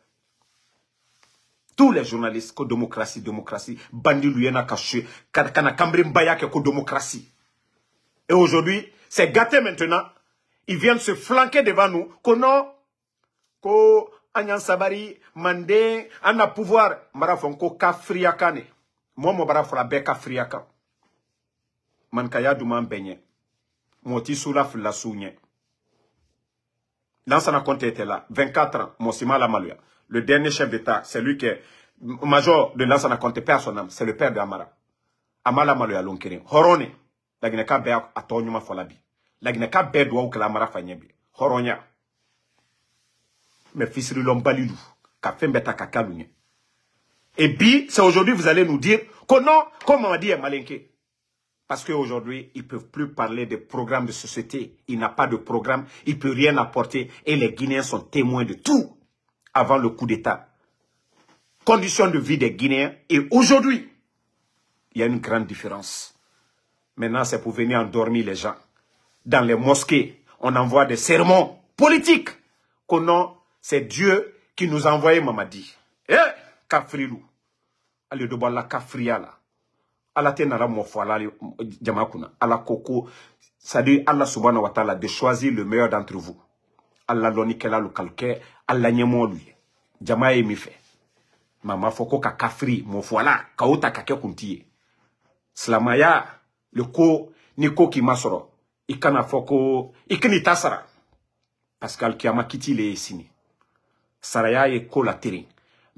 tous les journalistes que démocratie démocratie bandi lu a caché, su kana démocratie et aujourd'hui c'est gâté maintenant ils viennent se flanquer devant nous Qu'on a ko Anyan sabari qu'on en pouvoir marafon, moi, mɔɔ bara beka bɛɛ mankaya man kan manikaya duman bɛɛ la lansana était là 24 ans mɔɔ la maluya le dernier chef d'état c'est lui qui est major de lansana kɔnte paix son c'est le père de amara Amala m'a l'onkere. Horone, kelen hɔrɔn ne laginɛka bɛɛ a tɔɔ ɲuman fɔla bi laginɛka bɛɛ duwawu kɛla amara fa ka fembeta et puis, c'est aujourd'hui vous allez nous dire que non, comme on dit est malinqué. Parce qu'aujourd'hui, ils ne peuvent plus parler des programmes de société. Il n'a pas de programme, il ne peut rien apporter. Et les Guinéens sont témoins de tout avant le coup d'État. Conditions de vie des Guinéens. Et aujourd'hui, il y a une grande différence. Maintenant, c'est pour venir endormir les gens. Dans les mosquées, on envoie des sermons politiques. Qu'on c'est Dieu qui nous a envoyé Mamadi. Eh, Kafrilou. ale dɔ bɔ ala ka firiya la ala tɛ nara mɔ fɔ ala jama kunna ala ko ko sadi ala subhanahu wa taala de choisir le meilleur d'entre vous ala lɔnnikɛla lo kalu kɛ ala ɲɛmɔgɔ lu ye jama ye min fɛ mama fɔ ko ka kafiri mɔ fɔ ala ka o ta ka kɛ kunti ye silamaya le ko ni ko k'i ma sɔrɔ i kana fɔ ko i kan'i ta sara parce que alikiyama kiti le ye sini saraya ye ko la teren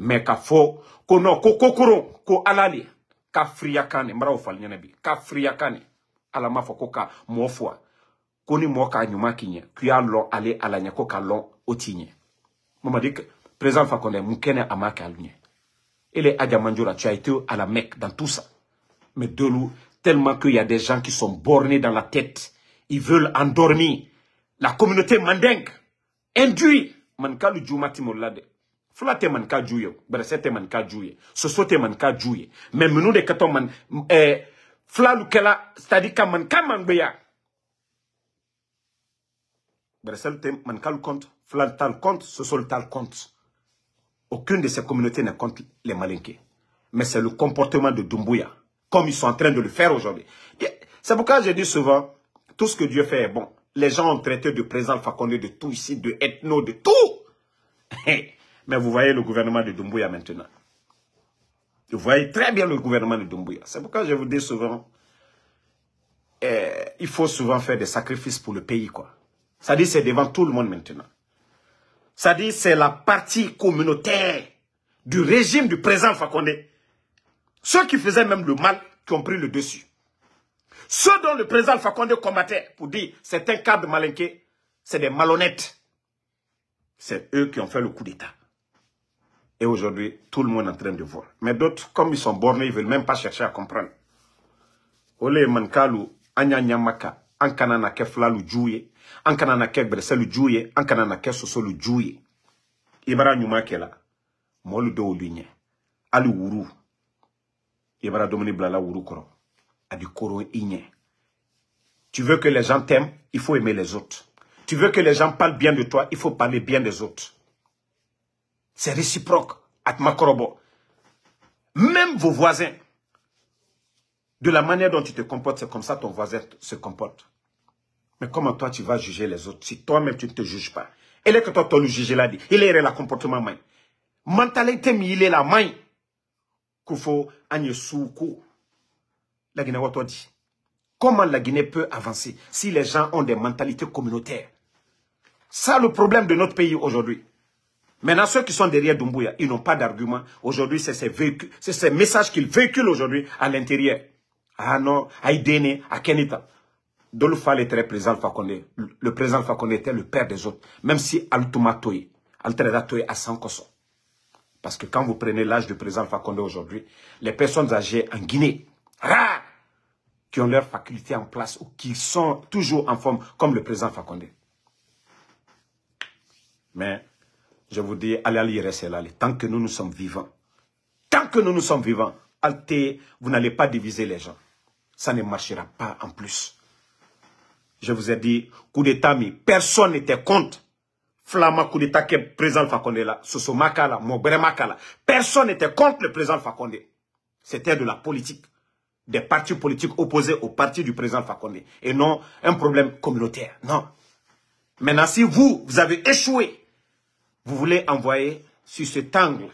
mekafo kono ko ko kokoron ko ala le ka firiya fali bi ka firiya ala m'a fɔ ko ka mɔɔ ko ni ale ala nyako ko k'a lɔn o t'i ɲɛ mamadi président ele aja manjura tu as été à la mec dans tout ça mais de tellement qu'il y a des gens qui sont bornés dans la tête ils veulent endormir la communauté mandingue induit man kalu juma fula ka juye, ju ye te tɛ maninka ju soso te de kɛtɔ man ɛɛ filalu kɛla man ka maninka mangbeya man ka compte filalu tal compte sous-sol tal compte aucune de ces communautés ne compte les malinqués mais c'est le comportement de Dumbuya comme ils sont en train de le faire aujourd'hui c'est pourquoi j'ai dit souvent tout ce que Dieu fait est bon les gens ont traité de président Fakonde de tout ici de ethno de tout Mais vous voyez le gouvernement de Doumbouya maintenant. Vous voyez très bien le gouvernement de Doumbouya. C'est pourquoi je vous dis souvent, eh, il faut souvent faire des sacrifices pour le pays. quoi. Ça dit c'est devant tout le monde maintenant. Ça dit c'est la partie communautaire du régime du président Fakonde. Ceux qui faisaient même le mal, qui ont pris le dessus. Ceux dont le président Fakonde combattait pour dire c'est un cadre malinqué, c'est des malhonnêtes. C'est eux qui ont fait le coup d'État. Et aujourd'hui, tout le monde est en train de voir. Mais d'autres, comme ils sont bornés, ils ne veulent même pas chercher à comprendre. alu wuru. Ibara wuru Tu veux que les gens t'aiment, il faut aimer les autres. Tu veux que les gens parlent bien de toi, il faut parler bien des autres. C'est réciproque à Même vos voisins, de la manière dont tu te comportes, c'est comme ça ton voisin se comporte. Mais comment toi tu vas juger les autres si toi-même tu ne te juges pas Et là que toi tu le juger là, il est le comportement Mentalité il est la main. anye La Guinée toi dit. Comment la Guinée peut avancer si les gens ont des mentalités communautaires Ça le problème de notre pays aujourd'hui. Maintenant, ceux qui sont derrière Doumbouya, ils n'ont pas d'argument. Aujourd'hui, c'est ces, messages qu'ils véhiculent aujourd'hui à l'intérieur. Ah non, à Idene, à Kenita. le était président Fakonde. Le président Fakonde était le père des autres. Même si Altouma Toye, a 100 à Parce que quand vous prenez l'âge du président Fakonde aujourd'hui, les personnes âgées en Guinée, qui ont leur faculté en place ou qui sont toujours en forme, comme le président Fakonde. Mais je vous dis, allez, allez, restez là. Tant que nous, nous sommes vivants, tant que nous, nous sommes vivants, Alté, vous n'allez pas diviser les gens. Ça ne marchera pas en plus. Je vous ai dit, coup d'état, mais personne n'était contre. Flama coup d'état que le président Fakonde là, Sosomaka Mobre Personne n'était contre le président Fakonde. C'était de la politique. Des partis politiques opposés au parti du président Fakonde. Et non un problème communautaire. Non. Maintenant, si vous, vous avez échoué vous voulez envoyer sur cet angle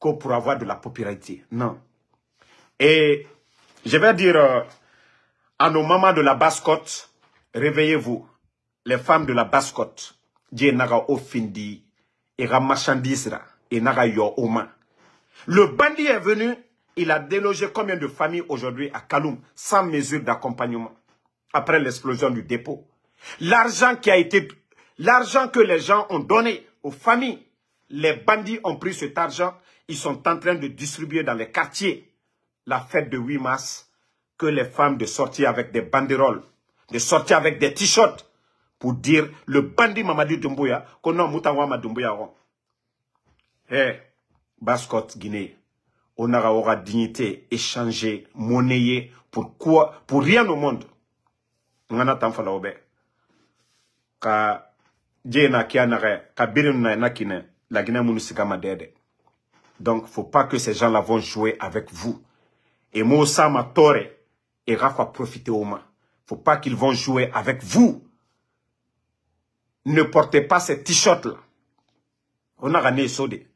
que pour avoir de la popularité. Non. Et je vais dire euh, à nos mamans de la bascotte, réveillez-vous, les femmes de la basse-côte. et et Le bandit est venu, il a délogé combien de familles aujourd'hui à Kaloum, sans mesure d'accompagnement, après l'explosion du dépôt. L'argent qui a été L'argent que les gens ont donné aux familles, les bandits ont pris cet argent, ils sont en train de distribuer dans les quartiers la fête de 8 mars, que les femmes de sortir avec des banderoles, de sortir avec des t-shirts, pour dire le bandit Mamadou Doumbouya, qu'on Moutawama Doumbouya. Eh, Bascotte Guinée, on aura dignité, échanger, monnayer, pour quoi Pour rien au monde. On je na donc faut pas que ces gens là vont jouer avec vous et Ma Matore et Rafa profiter au ne faut pas qu'ils vont jouer avec vous ne portez pas ces t-shirts là on a gagné sodé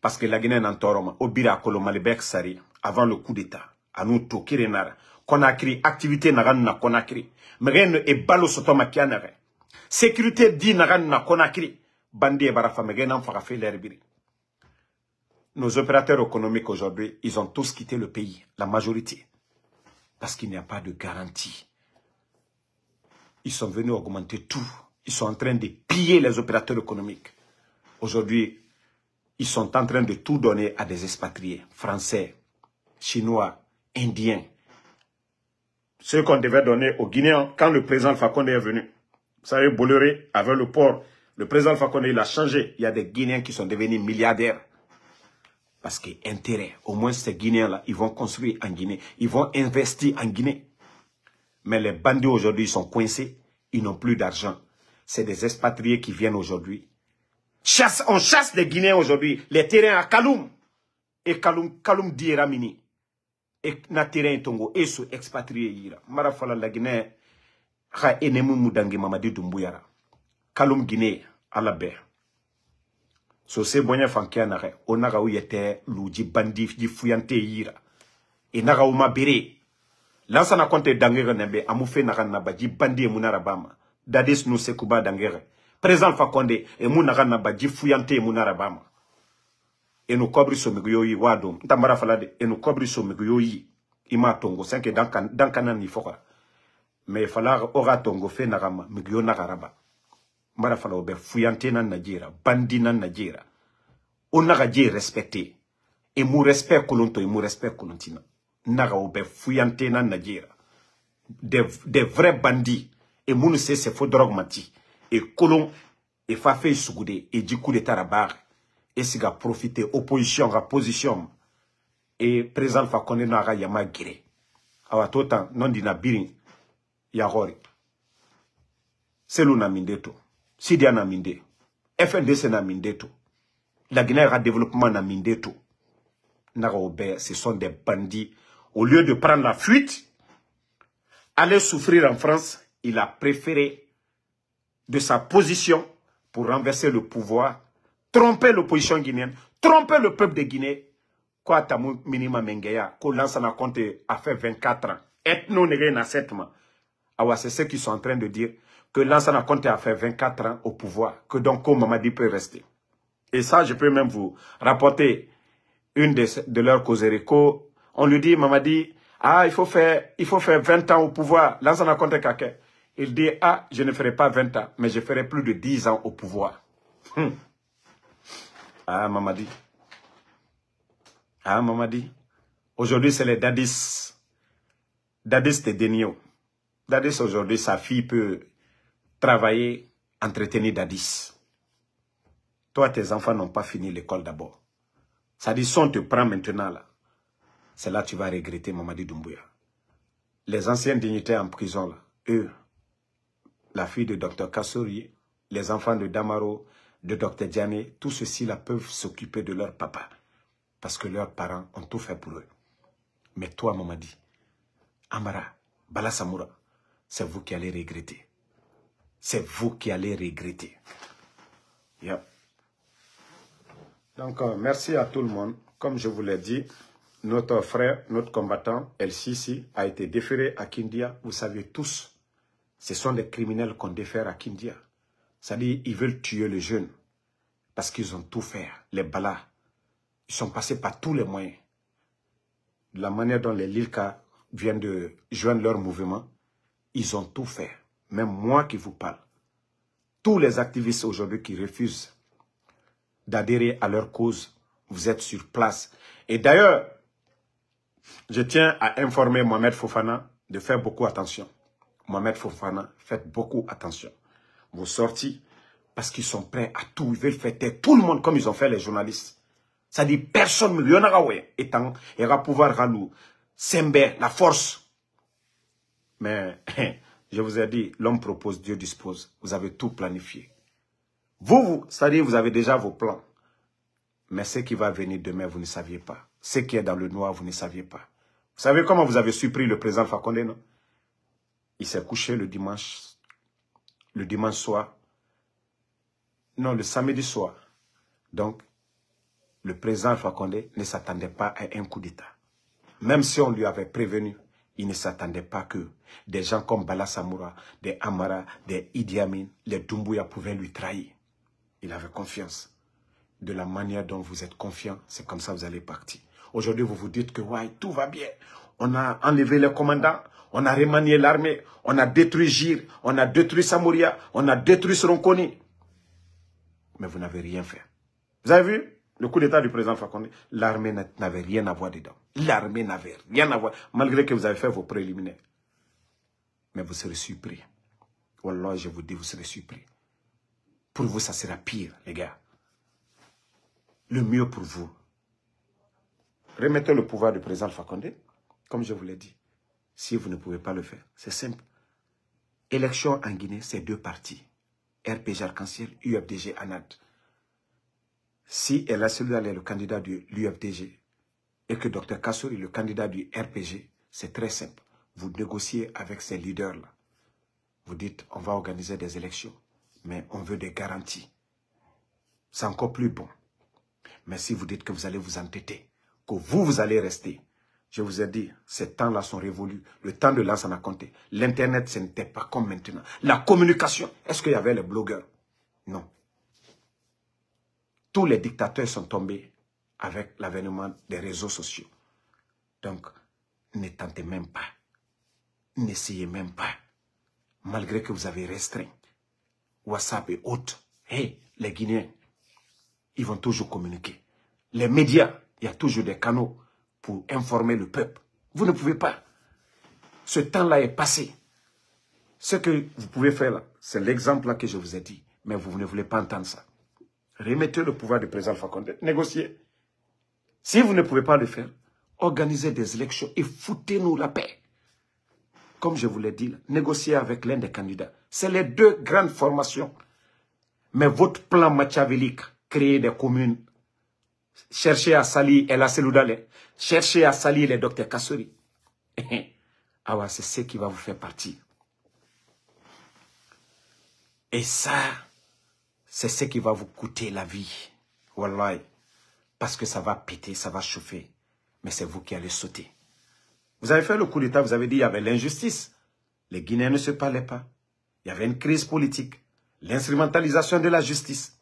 parce que la guinée n'en toroma obira kolomalibek sari avant le coup d'état à nous tokire kona Conakry activité naran na Conakry mais rien ne est balo sotoma kianare sécurité dit na konakiri bandi e bara nos opérateurs économiques aujourd'hui ils ont tous quitté le pays la majorité parce qu'il n'y a pas de garantie ils sont venus augmenter tout ils sont en train de piller les opérateurs économiques aujourd'hui ils sont en train de tout donner à des expatriés français chinois indiens ce qu'on devait donner aux Guinéens quand le président Fakonde est venu vous savez, Bolloré avec le port. Le président Fakonde, il a changé. Il y a des Guinéens qui sont devenus milliardaires. Parce qu'il intérêt. Au moins, ces Guinéens-là, ils vont construire en Guinée. Ils vont investir en Guinée. Mais les bandits aujourd'hui, ils sont coincés. Ils n'ont plus d'argent. C'est des expatriés qui viennent aujourd'hui. Chasse, on chasse les Guinéens aujourd'hui. Les terrains à Kaloum. Et Kaloum, Kaloum Ramini. Et na terrain Tongo. Et sous expatriés. Marafala, la Guinée. ga enemu mudange mamadi dumbuyara kalum guinée ala bɛɛ sose bɔɲɛ fankeya nagɛ o nagaw yɛtɛ luji bandi ji fuyante yira i e nagaw ma bere lansana kɔnte dangegɛ nɛbɛ amu fe naga naba ji bandi emu naraba ma dadis nu sekuba dangegɛ président fa kɔnde emu naga naba ji fuyante emu naraba ma enu kɔbiri somigu yo yi waa don n tambara fala de enu kɔbiri somigu yo yi i m'a tongo sɛnke dankana ni fɔkara me fala oga tongo fe nagama migyo nagaraba mbara fala obe fuyante na najera bandi na najera onaga je respecte e mu respect kolonto e mu respect kolontina naga obe fuyante na najera de, de vrais bandits e munu se se fo drogue mati e kolon e fa fe sugude e ji coup d'état rabar e siga profiter opposition ga position e président fa konnen na ga yama gire awa totan non dina birin ya Horib, Selou Namindeto, Sidia Naminde, FNDC Namindeto, la Guinée Développement Namindeto, Naraobé, ce sont des bandits. Au lieu de prendre la fuite, aller souffrir en France, il a préféré de sa position pour renverser le pouvoir, tromper l'opposition guinéenne, tromper le peuple de Guinée. Quoi, Tamou Minima Mengeya, qu'on lance la compte a fait 24 ans. Ethno ans. Ah c'est ceux qui sont en train de dire, que Lansana Conte a fait 24 ans au pouvoir, que donc Mamadi peut rester. Et ça, je peux même vous rapporter une de, leurs causeries. On lui dit, Mamadi, ah, il faut faire, il faut faire 20 ans au pouvoir. Lansana Conte quelqu'un. Il dit, ah, je ne ferai pas 20 ans, mais je ferai plus de 10 ans au pouvoir. Hum. Ah, Mamadi. Ah, Mamadi. Aujourd'hui, c'est les dadis. Dadis de Denio. Dadis aujourd'hui, sa fille peut travailler, entretenir Dadis. Toi, tes enfants n'ont pas fini l'école d'abord. Ça dit, si on te prend maintenant là, c'est là que tu vas regretter Mamadi Doumbouya. Les anciens dignitaires en prison là, eux, la fille de Dr Kassouri, les enfants de Damaro, de Dr Diané, tous ceux-ci-là peuvent s'occuper de leur papa. Parce que leurs parents ont tout fait pour eux. Mais toi, Mamadi, Amara, Bala Samoura, c'est vous qui allez regretter. C'est vous qui allez regretter. Yep. Donc, euh, merci à tout le monde. Comme je vous l'ai dit, notre frère, notre combattant, El Sisi, a été déféré à Kindia. Vous savez tous, ce sont des criminels qu'on défère à Kindia. C'est-à-dire, ils veulent tuer les jeunes parce qu'ils ont tout fait. Les balas, ils sont passés par tous les moyens. La manière dont les Lilka viennent de joindre leur mouvement, ils ont tout fait. Même moi qui vous parle. Tous les activistes aujourd'hui qui refusent d'adhérer à leur cause, vous êtes sur place. Et d'ailleurs, je tiens à informer Mohamed Fofana de faire beaucoup attention. Mohamed Fofana, faites beaucoup attention. Vous sortez parce qu'ils sont prêts à tout, ils veulent fêter tout le monde comme ils ont fait les journalistes. Ça dit personne, Lionel étant, et pouvoir nous Sembe, la force, mais je vous ai dit, l'homme propose, Dieu dispose. Vous avez tout planifié. Vous, vous c'est-à-dire vous avez déjà vos plans. Mais ce qui va venir demain, vous ne saviez pas. Ce qui est dans le noir, vous ne saviez pas. Vous savez comment vous avez surpris le président Fakonde, non Il s'est couché le dimanche, le dimanche soir. Non, le samedi soir. Donc, le président Fakonde ne s'attendait pas à un coup d'État. Même si on lui avait prévenu, il ne s'attendait pas que des gens comme Bala Samoura, des Amara, des Idi Amin, les Dumbuya pouvaient lui trahir. Il avait confiance. De la manière dont vous êtes confiant, c'est comme ça que vous allez partir. Aujourd'hui, vous vous dites que ouais, tout va bien. On a enlevé le commandant. on a remanié l'armée, on a détruit Gir, on a détruit Samouria, on a détruit Sronkoni. Mais vous n'avez rien fait. Vous avez vu le coup d'État du président Fakonde, l'armée n'avait rien à voir dedans. L'armée n'avait rien à voir, malgré que vous avez fait vos préliminaires. Mais vous serez surpris. Wallah, je vous dis, vous serez surpris. Pour vous, ça sera pire, les gars. Le mieux pour vous. Remettez le pouvoir du président Fakonde, comme je vous l'ai dit. Si vous ne pouvez pas le faire, c'est simple. Élection en Guinée, c'est deux parties. RPG Arc-en-Ciel, UFDG, ANAD si El a est le candidat de l'UFDG et que Dr Kassouri est le candidat du RPG, c'est très simple. Vous négociez avec ces leaders-là. Vous dites, on va organiser des élections, mais on veut des garanties. C'est encore plus bon. Mais si vous dites que vous allez vous entêter, que vous, vous allez rester, je vous ai dit, ces temps-là sont révolus. Le temps de en a compté. L'Internet, ce n'était pas comme maintenant. La communication, est-ce qu'il y avait les blogueurs Non tous les dictateurs sont tombés avec l'avènement des réseaux sociaux. Donc, ne tentez même pas. N'essayez même pas. Malgré que vous avez restreint WhatsApp et autres, les Guinéens, ils vont toujours communiquer. Les médias, il y a toujours des canaux pour informer le peuple. Vous ne pouvez pas. Ce temps-là est passé. Ce que vous pouvez faire c'est l'exemple que je vous ai dit. Mais vous ne voulez pas entendre ça remettez le pouvoir du président Fakonde, négociez. Si vous ne pouvez pas le faire, organisez des élections et foutez-nous la paix. Comme je vous l'ai dit, négociez avec l'un des candidats. C'est les deux grandes formations. Mais votre plan machiavélique, créer des communes, chercher à salir El Asseloudale, chercher à salir les docteurs Kassori. Ah c'est ce qui va vous faire partie. Et ça, c'est ce qui va vous coûter la vie. Wallahi. Parce que ça va péter, ça va chauffer. Mais c'est vous qui allez sauter. Vous avez fait le coup d'État, vous avez dit qu'il y avait l'injustice. Les Guinéens ne se parlaient pas. Il y avait une crise politique. L'instrumentalisation de la justice.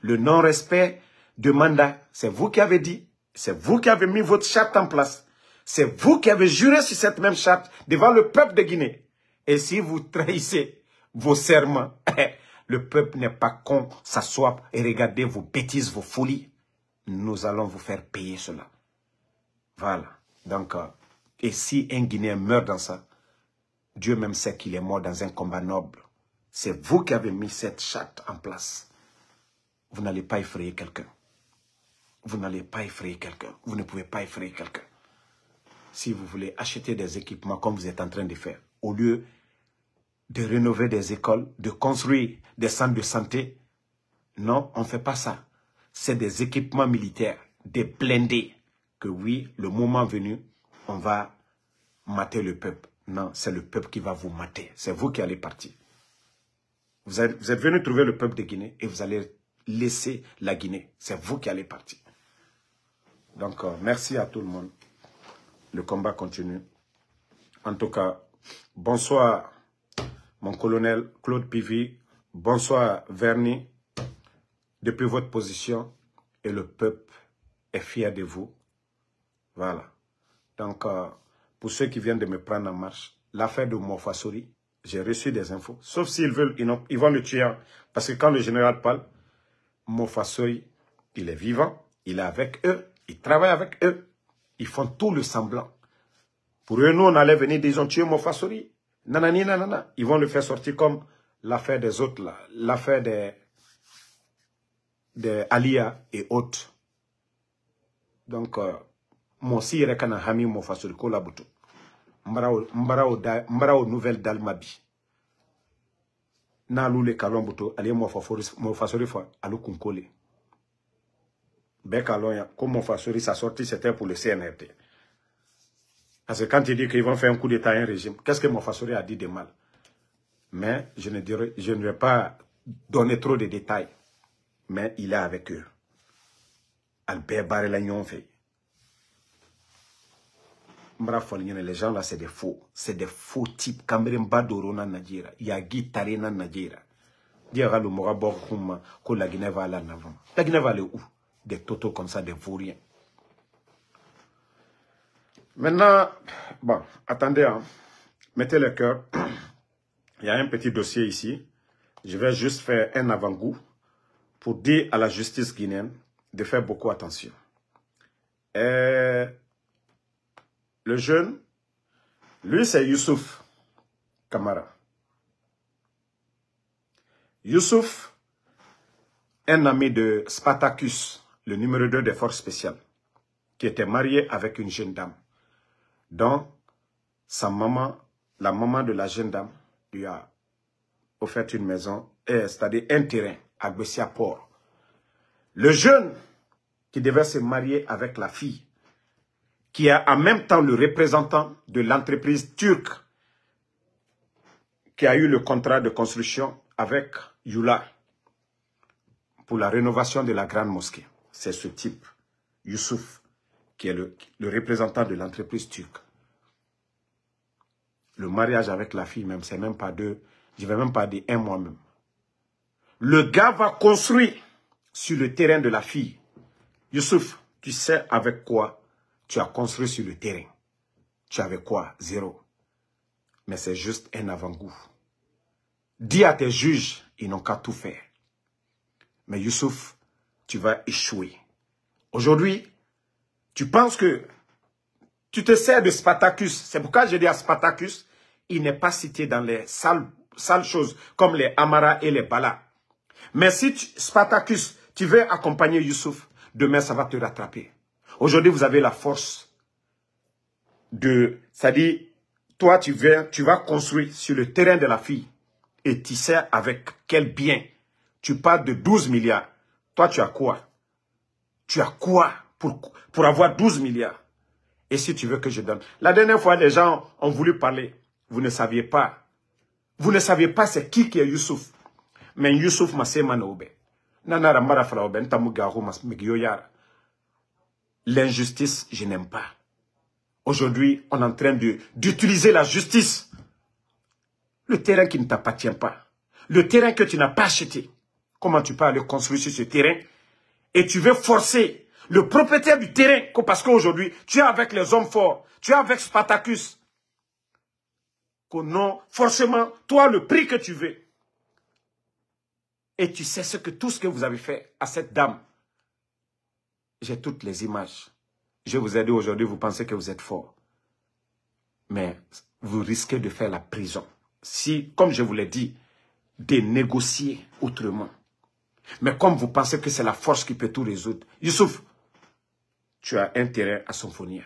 Le non-respect de mandat. C'est vous qui avez dit. C'est vous qui avez mis votre charte en place. C'est vous qui avez juré sur cette même charte devant le peuple de Guinée. Et si vous trahissez vos serments, eh, le peuple n'est pas con, s'assoit et regardez vos bêtises, vos folies. Nous allons vous faire payer cela. Voilà. Donc, euh, et si un Guinéen meurt dans ça, Dieu même sait qu'il est mort dans un combat noble. C'est vous qui avez mis cette charte en place. Vous n'allez pas effrayer quelqu'un. Vous n'allez pas effrayer quelqu'un. Vous ne pouvez pas effrayer quelqu'un. Si vous voulez acheter des équipements comme vous êtes en train de faire, au lieu de rénover des écoles, de construire des centres de santé. Non, on ne fait pas ça. C'est des équipements militaires, des blindés, que oui, le moment venu, on va mater le peuple. Non, c'est le peuple qui va vous mater. C'est vous qui allez partir. Vous êtes, venu trouver le peuple de Guinée et vous allez laisser la Guinée. C'est vous qui allez partir. Donc, euh, merci à tout le monde. Le combat continue. En tout cas, bonsoir mon colonel Claude Pivy, bonsoir Verny, depuis votre position, et le peuple est fier de vous. Voilà. Donc, euh, pour ceux qui viennent de me prendre en marche, l'affaire de Mofasori, j'ai reçu des infos. Sauf s'ils veulent, ils, vont le tuer. Hein. Parce que quand le général parle, Mofasori, il est vivant, il est avec eux, il travaille avec eux. Ils font tout le semblant. Pour eux, nous, on allait venir, ils ont Mofasori. Ils vont le faire sortir comme l'affaire des autres, là. L'affaire des, des et autres. Donc, euh, mon si rekana hami mon fasul Mbarao, nouvelle dalmabi. Nalu le kalombuto, mon mon mon suri sorti, c'était pour le CNRT. Parce que quand il dit qu'ils vont faire un coup d'État à un régime, qu'est-ce que Mofasori a dit de mal Mais je ne, dirai, je ne vais pas donner trop de détails. Mais il est avec eux. Albert Barrelagnon fait. Les gens là, c'est des faux. C'est des faux types. il Badoro na Nigeria. Yagi Tare na Nigeria. Dire le Moura Borkouma que la Guinée va aller en avant. La Guinée va aller où Des totaux comme ça, des vauriens. Maintenant, bon, attendez, hein. mettez le cœur. Il y a un petit dossier ici. Je vais juste faire un avant-goût pour dire à la justice guinéenne de faire beaucoup attention. Euh, le jeune, lui, c'est Youssouf Kamara. Youssouf, un ami de Spartacus, le numéro 2 des forces spéciales, qui était marié avec une jeune dame. Donc, sa maman, la maman de la jeune dame, lui a offert une maison, euh, c'est-à-dire un terrain à Bessiaport. Le jeune qui devait se marier avec la fille, qui est en même temps le représentant de l'entreprise turque qui a eu le contrat de construction avec Yula pour la rénovation de la grande mosquée. C'est ce type, Youssouf qui est le, représentant de l'entreprise turque. Le mariage avec la fille même, c'est même pas deux, je vais même pas dire un mois même. Le gars va construire sur le terrain de la fille. Youssouf, tu sais avec quoi tu as construit sur le terrain. Tu avais quoi Zéro. Mais c'est juste un avant-goût. Dis à tes juges, ils n'ont qu'à tout faire. Mais Youssouf, tu vas échouer. Aujourd'hui, tu penses que tu te sers de Spartacus. C'est pourquoi j'ai dit à Spartacus, il n'est pas cité dans les sales, choses comme les Amara et les Bala. Mais si Spartacus, tu veux accompagner Youssouf, demain ça va te rattraper. Aujourd'hui, vous avez la force de... à dire toi, tu viens, tu vas construire sur le terrain de la fille et tu sais avec quel bien. Tu parles de 12 milliards. Toi, tu as quoi Tu as quoi pour, avoir 12 milliards. Et si tu veux que je donne. La dernière fois, les gens ont voulu parler. Vous ne saviez pas. Vous ne saviez pas c'est qui qui est Youssouf. Mais Youssouf m'a Naoube. L'injustice, je n'aime pas. Aujourd'hui, on est en train d'utiliser la justice. Le terrain qui ne t'appartient pas. Le terrain que tu n'as pas acheté. Comment tu peux aller construire sur ce terrain Et tu veux forcer le propriétaire du terrain, parce qu'aujourd'hui, tu es avec les hommes forts, tu es avec Spartacus, que non, forcément, toi, le prix que tu veux. Et tu sais ce que tout ce que vous avez fait à cette dame. J'ai toutes les images. Je vous ai dit aujourd'hui, vous pensez que vous êtes fort. Mais vous risquez de faire la prison. Si, comme je vous l'ai dit, de négocier autrement. Mais comme vous pensez que c'est la force qui peut tout résoudre. Youssouf, tu as intérêt à s'en fournir.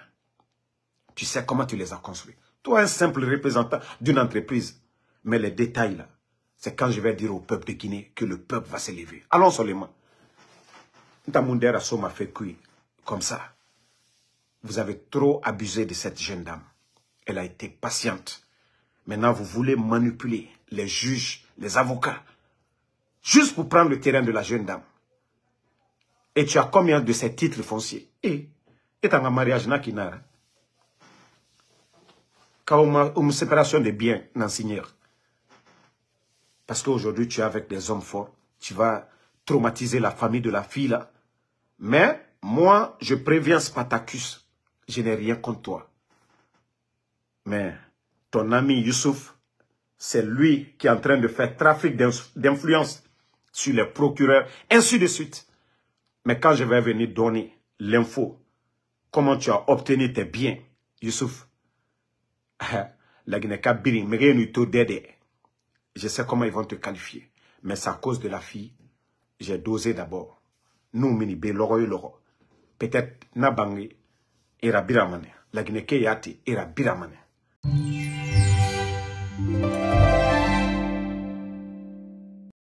Tu sais comment tu les as construits. Toi, un simple représentant d'une entreprise. Mais les détails, là, c'est quand je vais dire au peuple de Guinée que le peuple va s'élever. Allons seulement. Ntamundera m'a fait cuire comme ça. Vous avez trop abusé de cette jeune dame. Elle a été patiente. Maintenant, vous voulez manipuler les juges, les avocats, juste pour prendre le terrain de la jeune dame. Et tu as combien de ces titres fonciers Et tu as un mariage na Quand une séparation des biens Seigneur. Parce qu'aujourd'hui, tu es avec des hommes forts. Tu vas traumatiser la famille de la fille Mais moi, je préviens Spartacus. Je n'ai rien contre toi. Mais ton ami Youssouf, c'est lui qui est en train de faire trafic d'influence sur les procureurs, ainsi de suite. Mais quand je vais venir donner l'info, comment tu as obtenu tes biens, Youssouf, je sais comment ils vont te qualifier. Mais c'est à cause de la fille, j'ai dosé d'abord. Nous, mini loro et loro. Peut-être, nabangi, et La Guinée yati, Biramane.